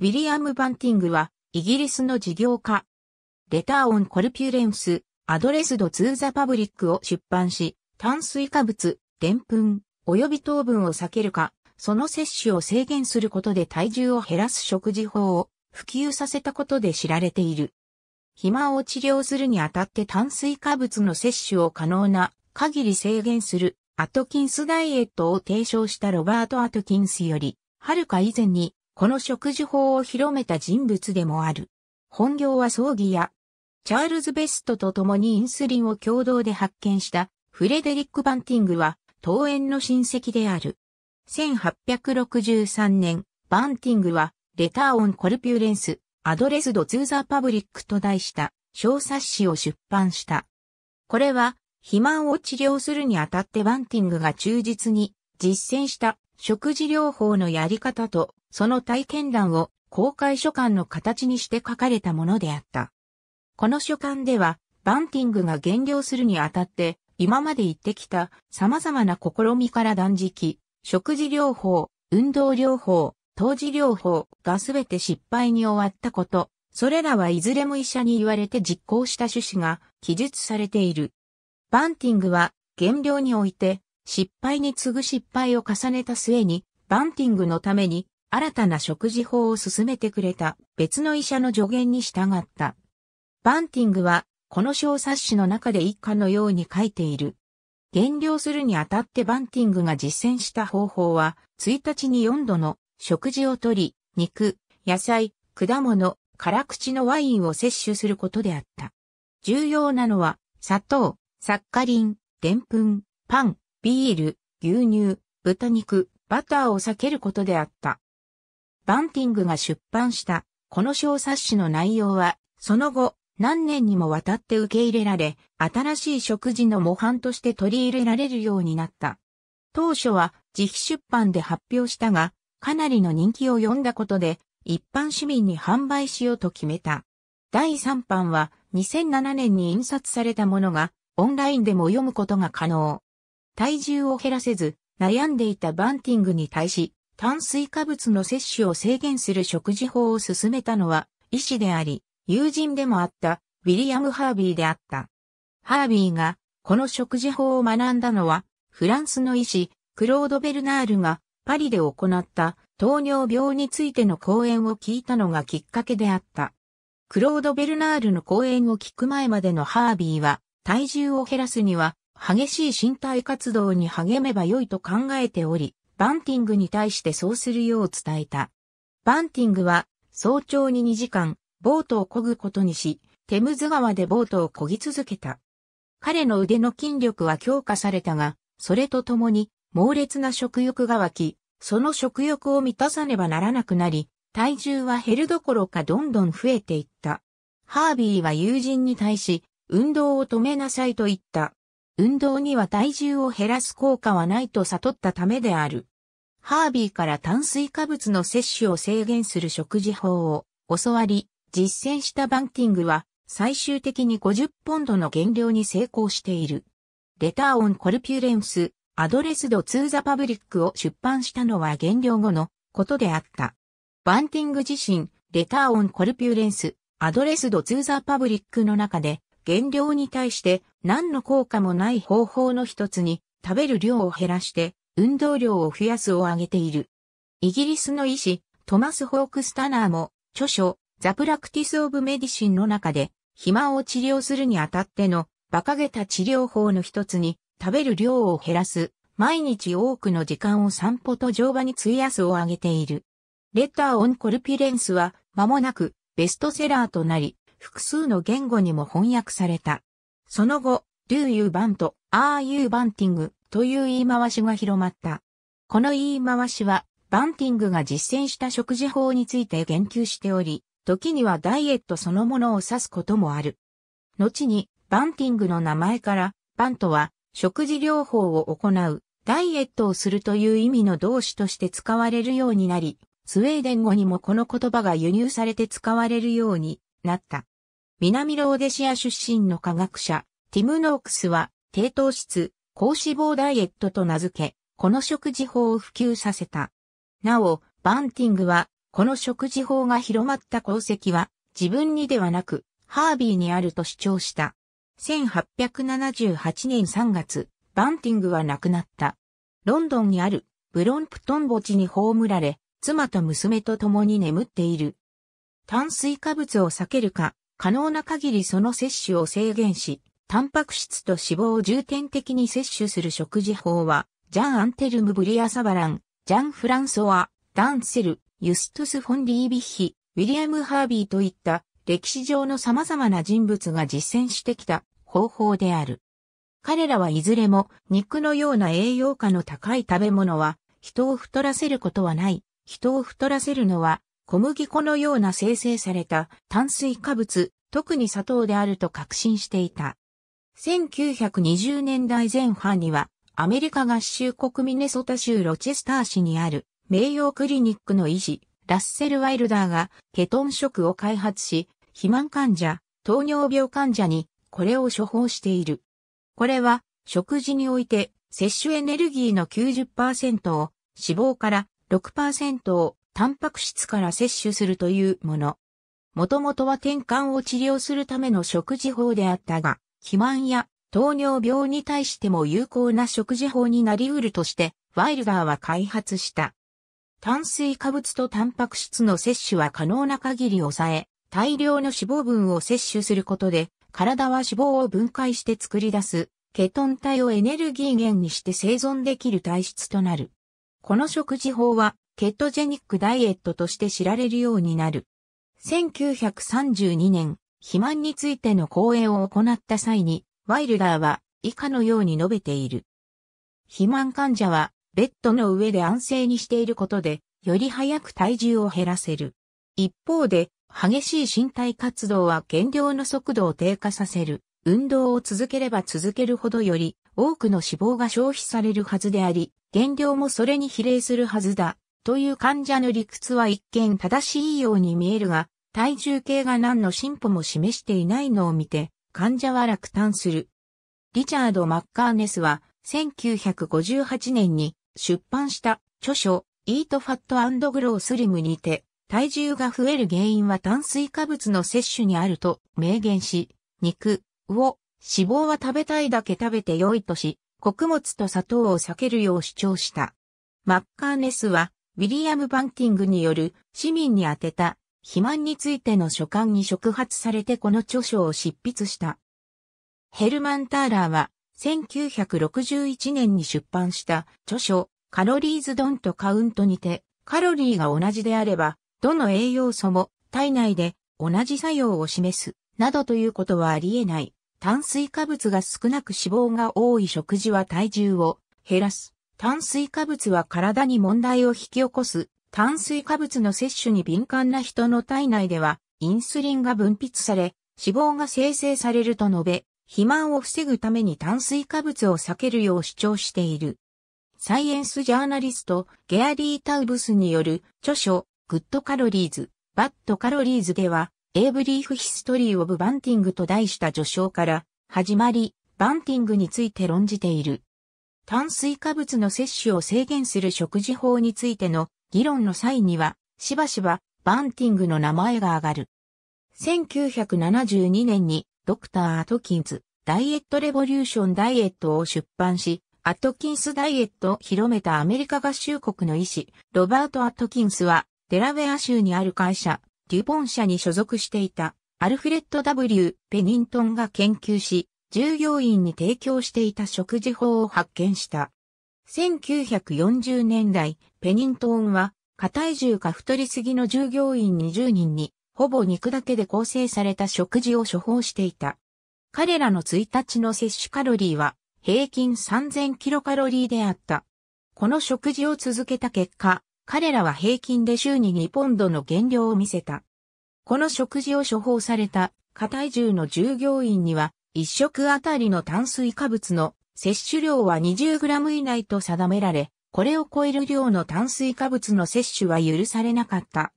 ウィリアム・バンティングは、イギリスの事業家。レター・オン・コルピュレンス、アドレスド・ツー・ザ・パブリックを出版し、炭水化物、デンプン、及び糖分を避けるか、その摂取を制限することで体重を減らす食事法を普及させたことで知られている。肥満を治療するにあたって炭水化物の摂取を可能な限り制限するアトキンスダイエットを提唱したロバート・アトキンスより、はるか以前にこの食事法を広めた人物でもある。本業は葬儀や、チャールズ・ベストと共にインスリンを共同で発見したフレデリック・バンティングは、桃園の親戚である。1863年、バンティングは、レターオン・コルピューレンス、アドレスド・ツーザパブリックと題した小冊子を出版した。これは、肥満を治療するにあたってバンティングが忠実に実践した食事療法のやり方とその体験談を公開書簡の形にして書かれたものであった。この書簡では、バンティングが減量するにあたって、今まで言ってきた様々な試みから断食、食事療法、運動療法、当時療法がすべて失敗に終わったこと、それらはいずれも医者に言われて実行した趣旨が記述されている。バンティングは減量において失敗に次ぐ失敗を重ねた末にバンティングのために新たな食事法を進めてくれた別の医者の助言に従った。バンティングは、この小冊子の中で一家のように書いている。減量するにあたってバンティングが実践した方法は、1日に4度の食事をとり、肉、野菜、果物、辛口のワインを摂取することであった。重要なのは、砂糖、サッカリン、デンプン、パン、ビール、牛乳、豚肉、バターを避けることであった。バンティングが出版したこの小冊子の内容は、その後、何年にもわたって受け入れられ、新しい食事の模範として取り入れられるようになった。当初は自費出版で発表したが、かなりの人気を読んだことで、一般市民に販売しようと決めた。第3版は2007年に印刷されたものが、オンラインでも読むことが可能。体重を減らせず、悩んでいたバンティングに対し、炭水化物の摂取を制限する食事法を進めたのは医師であり、友人でもあったウィリアム・ハービーであった。ハービーがこの食事法を学んだのは、フランスの医師、クロード・ベルナールがパリで行った糖尿病についての講演を聞いたのがきっかけであった。クロード・ベルナールの講演を聞く前までのハービーは、体重を減らすには、激しい身体活動に励めば良いと考えており、バンティングに対してそうするよう伝えた。バンティングは早朝に2時間ボートを漕ぐことにし、テムズ川でボートを漕ぎ続けた。彼の腕の筋力は強化されたが、それとともに猛烈な食欲が湧き、その食欲を満たさねばならなくなり、体重は減るどころかどんどん増えていった。ハービーは友人に対し、運動を止めなさいと言った。運動には体重を減らす効果はないと悟ったためである。ハービーから炭水化物の摂取を制限する食事法を教わり、実践したバンティングは最終的に50ポンドの減量に成功している。レターオンコルピュレンス、アドレスドツーザパブリックを出版したのは減量後のことであった。バンティング自身、レターオンコルピュレンス、アドレスドツーザパブリックの中で減量に対して何の効果もない方法の一つに食べる量を減らして運動量を増やすを挙げている。イギリスの医師トマス・ホークスタナーも著書ザ・プラクティス・オブ・メディシンの中で肥満を治療するにあたっての馬鹿げた治療法の一つに食べる量を減らす毎日多くの時間を散歩と乗馬に費やすを挙げている。レター・オン・コルピレンスは間もなくベストセラーとなり、複数の言語にも翻訳された。その後、do you want, are you banting という言い回しが広まった。この言い回しは、バンティングが実践した食事法について言及しており、時にはダイエットそのものを指すこともある。後に、バンティングの名前から、バントは、食事療法を行う、ダイエットをするという意味の動詞として使われるようになり、スウェーデン語にもこの言葉が輸入されて使われるようになった。南ローデシア出身の科学者、ティム・ノークスは、低糖質、高脂肪ダイエットと名付け、この食事法を普及させた。なお、バンティングは、この食事法が広まった功績は、自分にではなく、ハービーにあると主張した。1878年3月、バンティングは亡くなった。ロンドンにある、ブロンプトン墓地に葬られ、妻と娘と共に眠っている。炭水化物を避けるか、可能な限りその摂取を制限し、タンパク質と脂肪を重点的に摂取する食事法は、ジャン・アンテルム・ブリア・サバラン、ジャン・フランソワ、ダンセル、ユストゥス・フォン・リービッヒ、ウィリアム・ハービーといった歴史上の様々な人物が実践してきた方法である。彼らはいずれも肉のような栄養価の高い食べ物は人を太らせることはない。人を太らせるのは小麦粉のような生成された炭水化物、特に砂糖であると確信していた。1920年代前半には、アメリカ合衆国ミネソタ州ロチェスター市にある名誉クリニックの医師、ラッセル・ワイルダーがケトン食を開発し、肥満患者、糖尿病患者にこれを処方している。これは食事において摂取エネルギーの90%を脂肪から6%をタンパク質から摂取するというもの。もともとは転換を治療するための食事法であったが、肥満や糖尿病に対しても有効な食事法になり得るとして、ワイルダーは開発した。炭水化物とタンパク質の摂取は可能な限り抑え、大量の脂肪分を摂取することで、体は脂肪を分解して作り出す、ケトン体をエネルギー源にして生存できる体質となる。この食事法は、ケットジェニックダイエットとして知られるようになる。1932年、肥満についての講演を行った際に、ワイルダーは以下のように述べている。肥満患者はベッドの上で安静にしていることで、より早く体重を減らせる。一方で、激しい身体活動は減量の速度を低下させる。運動を続ければ続けるほどより多くの脂肪が消費されるはずであり、減量もそれに比例するはずだ。という患者の理屈は一見正しいように見えるが、体重計が何の進歩も示していないのを見て、患者は落胆する。リチャード・マッカーネスは、1958年に出版した著書、Eat Fat Grow Slim にて、体重が増える原因は炭水化物の摂取にあると明言し、肉、を、脂肪は食べたいだけ食べて良いとし、穀物と砂糖を避けるよう主張した。マッカーネスは、ウィリアム・バンティングによる市民に宛てた肥満についての書簡に触発されてこの著書を執筆した。ヘルマン・ターラーは1961年に出版した著書カロリーズ・ドンとカウントにてカロリーが同じであればどの栄養素も体内で同じ作用を示すなどということはあり得ない。炭水化物が少なく脂肪が多い食事は体重を減らす。炭水化物は体に問題を引き起こす。炭水化物の摂取に敏感な人の体内では、インスリンが分泌され、脂肪が生成されると述べ、肥満を防ぐために炭水化物を避けるよう主張している。サイエンスジャーナリスト、ゲアリー・タウブスによる著書、グッドカロリーズ、バッドカロリーズでは、A イブリーフ・ヒストリー・オブ・バンティングと題した序章から、始まり、バンティングについて論じている。炭水化物の摂取を制限する食事法についての議論の際には、しばしばバンティングの名前が上がる。1972年にドクター・アトキンズ、ダイエットレボリューション・ダイエットを出版し、アトキンスダイエットを広めたアメリカ合衆国の医師、ロバート・アトキンスは、デラウェア州にある会社、デュボン社に所属していた、アルフレッド・ W・ ペニントンが研究し、従業員に提供していた食事法を発見した。1940年代、ペニントーンは、過体重か太りすぎの従業員20人に、ほぼ肉だけで構成された食事を処方していた。彼らの1日の摂取カロリーは、平均3000キロカロリーであった。この食事を続けた結果、彼らは平均で週に2ポンドの減量を見せた。この食事を処方された、過体重の従業員には、一食あたりの炭水化物の摂取量は 20g 以内と定められ、これを超える量の炭水化物の摂取は許されなかった。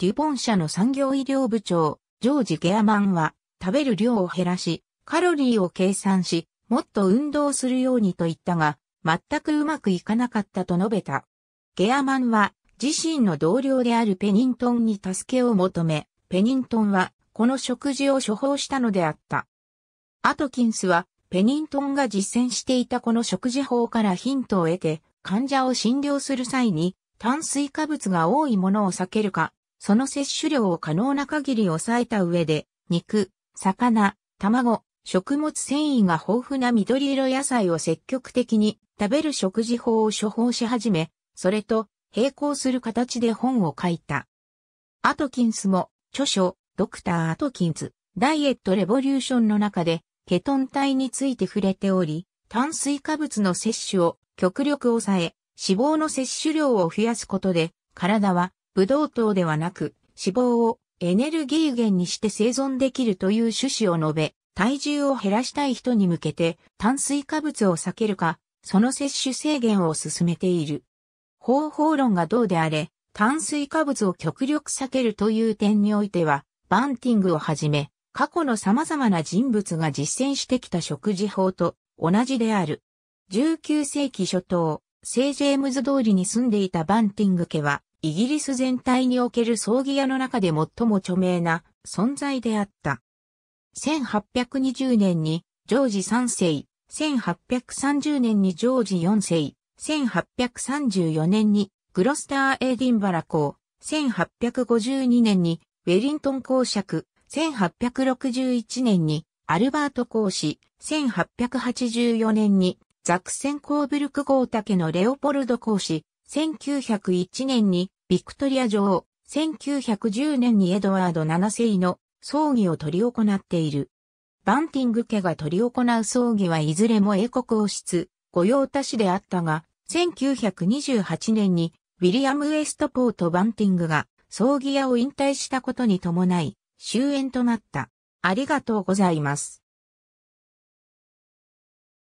デュポン社の産業医療部長、ジョージ・ゲアマンは、食べる量を減らし、カロリーを計算し、もっと運動するようにと言ったが、全くうまくいかなかったと述べた。ゲアマンは、自身の同僚であるペニントンに助けを求め、ペニントンは、この食事を処方したのであった。アトキンスは、ペニントンが実践していたこの食事法からヒントを得て、患者を診療する際に、炭水化物が多いものを避けるか、その摂取量を可能な限り抑えた上で、肉、魚、卵、食物繊維が豊富な緑色野菜を積極的に食べる食事法を処方し始め、それと並行する形で本を書いた。アトキンスも著書、ドクター・アトキンズ、ダイエット・レボリューションの中で、ケトン体について触れており、炭水化物の摂取を極力抑え、脂肪の摂取量を増やすことで、体はブドウ糖ではなく脂肪をエネルギー源にして生存できるという趣旨を述べ、体重を減らしたい人に向けて炭水化物を避けるか、その摂取制限を進めている。方法論がどうであれ、炭水化物を極力避けるという点においては、バンティングをはじめ、過去の様々な人物が実践してきた食事法と同じである。19世紀初頭、聖ジェームズ通りに住んでいたバンティング家は、イギリス全体における葬儀屋の中で最も著名な存在であった。1820年にジョージ3世、1830年にジョージ4世、1834年にグロスター・エーディンバラ公、1852年にウェリントン公爵、1861年にアルバート公使、1884年にザクセンコーブルク号竹のレオポルド公使、1901年にビクトリア女王、1910年にエドワード七世の葬儀を執り行っている。バンティング家が執り行う葬儀はいずれも英国王室、御用達であったが、1928年にウィリアム・ウェストポート・バンティングが葬儀屋を引退したことに伴い、終演となった。ありがとうございます。